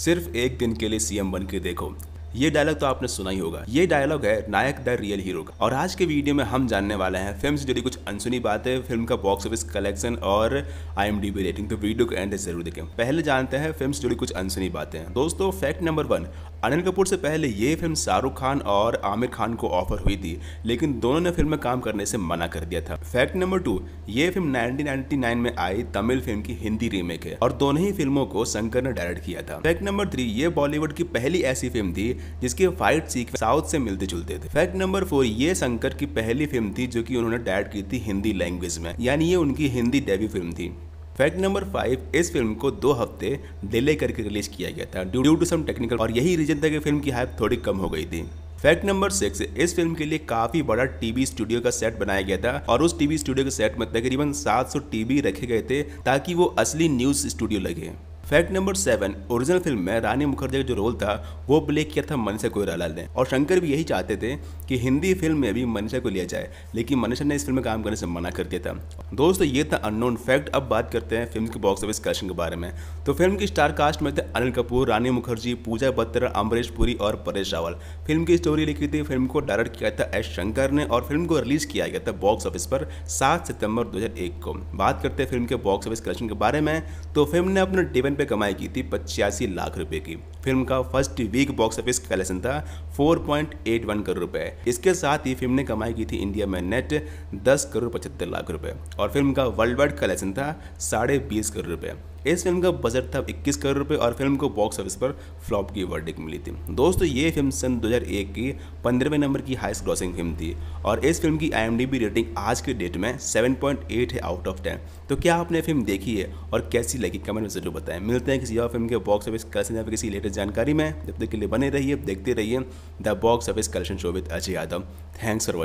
सिर्फ एक दिन के लिए सीएम बन के देखो ये डायलॉग तो आपने सुना ही होगा ये डायलॉग है नायक द रियल हीरो का और आज के वीडियो में हम जानने वाले हैं फिल्म से जुड़ी कुछ अनसुनी बातें फिल्म का बॉक्स ऑफिस कलेक्शन और आई रेटिंग तो वीडियो को एंड जरूर देखें पहले जानते हैं फिल्म से जुड़ी कुछ अनसुनी बातें दोस्तों fact number one Anil Kapoor से पहले ये फिल्म शाहरुख खान और आमिर खान को ऑफर हुई थी लेकिन दोनों ने फिल्म में काम करने से मना कर दिया था फैक्ट नंबर टू ये फिल्म 1999 में आई तमिल फिल्म की हिंदी रीमेक है और दोनों ही फिल्मों को शंकर ने डायरेक्ट किया था फैक्ट नंबर थ्री ये बॉलीवुड की पहली ऐसी फिल्म थी जिसके फाइट सीख साउथ से मिलते जुलते थे फैक्ट नंबर फोर ये शंकर की पहली फिल्म थी जो कि उन्होंने डायरेक्ट की थी हिंदी लैंग्वेज में यानी ये उनकी हिंदी डेब्यू फिल्म थी फैक्ट नंबर फाइव इस फिल्म को दो हफ्ते डिले करके रिलीज किया गया था ड्यू टू सम टेक्निकल और यही रीजन था कि फिल्म की हाइप थोड़ी कम हो गई थी फैक्ट नंबर सिक्स इस फिल्म के लिए काफी बड़ा टीवी स्टूडियो का सेट बनाया गया था और उस टीवी स्टूडियो के सेट में तकरीबन 700 टीवी रखे गए थे ताकि वो असली न्यूज स्टूडियो लगे fact number seven original film में रानी मुखर्जी का जो रोल था वो प्ले किया था मनीषा कोयराला ने और शंकर भी यही चाहते थे कि हिंदी फिल्म में भी मनीषा को लिया जाए लेकिन मनीषा ने इस फिल्म में काम करने से मना कर दिया था दोस्तों ये था अननोन फैक्ट अब बात करते हैं फिल्म के बॉक्स ऑफिस कलेक्शन के बारे में तो फिल्म की स्टार कास्ट में थे अनिल कपूर रानी मुखर्जी पूजा बत्र अमरीश पुरी और परेश रावल फिल्म की स्टोरी लिखी थी फिल्म को डायरेक्ट किया था एस शंकर ने और फिल्म को रिलीज किया गया था बॉक्स ऑफिस पर सात सितंबर दो को बात करते हैं फिल्म के बॉक्स ऑफिस कलेक्शन के बारे में तो फिल्म ने अपने डिवन पे कमाई की थी पचासी लाख रुपए की फिल्म का first week box office collection था 4.81 करोड़ रुपए इसके साथ ही फिल्म ने कमाई की थी इंडिया में नेट 10 करोड़ पचहत्तर लाख रुपए और फिल्म का वर्ल्ड वाइड कलेक्शन था साढ़े बीस करोड़ रुपए इस फिल्म का बजट था 21 करोड़ रुपए और फिल्म को बॉक्स ऑफिस पर फ्लॉप की वर्डिक मिली थी दोस्तों ये फिल्म सन 2001 की पंद्रहवें नंबर की हाइस्ट ग्रॉसिंग फिल्म थी और इस फिल्म की आई रेटिंग आज के डेट में 7.8 है आउट ऑफ टेन तो क्या आपने फिल्म देखी है और कैसी लगी कमेंट में जरूर बताएं मिलते हैं किसी और फिल्म के बॉक्स ऑफिस कलेक्शन या किसी लेटेस्ट जानकारी में जब तक के लिए बने रहिए देखते रहिए the box office collection show with Ajay Yadav thanks for